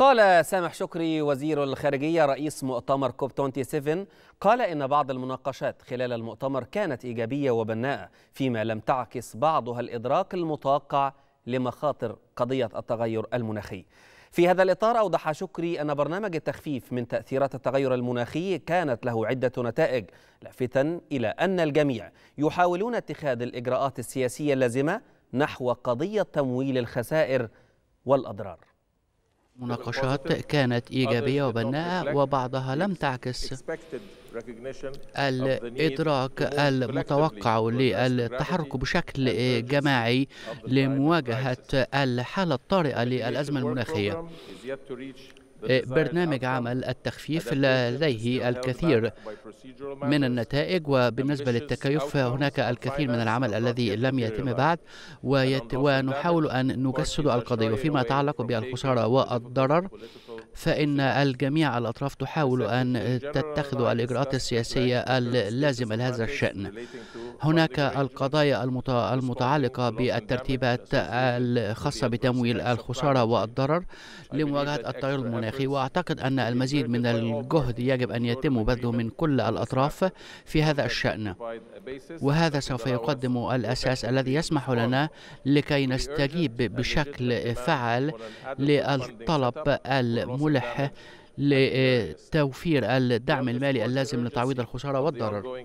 قال سامح شكري وزير الخارجية رئيس مؤتمر كوب 27 قال إن بعض المناقشات خلال المؤتمر كانت إيجابية وبناءة فيما لم تعكس بعضها الإدراك المتوقع لمخاطر قضية التغير المناخي في هذا الإطار أوضح شكري أن برنامج التخفيف من تأثيرات التغير المناخي كانت له عدة نتائج لافتا إلى أن الجميع يحاولون اتخاذ الإجراءات السياسية اللازمة نحو قضية تمويل الخسائر والأضرار مناقشات كانت إيجابية وبناءة وبعضها لم تعكس الإدراك المتوقع للتحرك بشكل جماعي لمواجهة الحالة الطارئة للأزمة المناخية برنامج عمل التخفيف لديه الكثير من النتائج وبالنسبة للتكيف هناك الكثير من العمل الذي لم يتم بعد ونحاول أن نجسد القضية وفيما يتعلق بالخسارة والضرر فإن الجميع الأطراف تحاول أن تتخذ الإجراءات السياسية اللازمة لهذا الشأن هناك القضايا المتعلقة بالترتيبات الخاصة بتمويل الخسارة والضرر لمواجهة التغير المناخي وأعتقد أن المزيد من الجهد يجب أن يتم بذله من كل الأطراف في هذا الشأن وهذا سوف يقدم الأساس الذي يسمح لنا لكي نستجيب بشكل فعال للطلب الملائم ملح لتوفير آه، الدعم المالي اللازم لتعويض الخسارة والضرر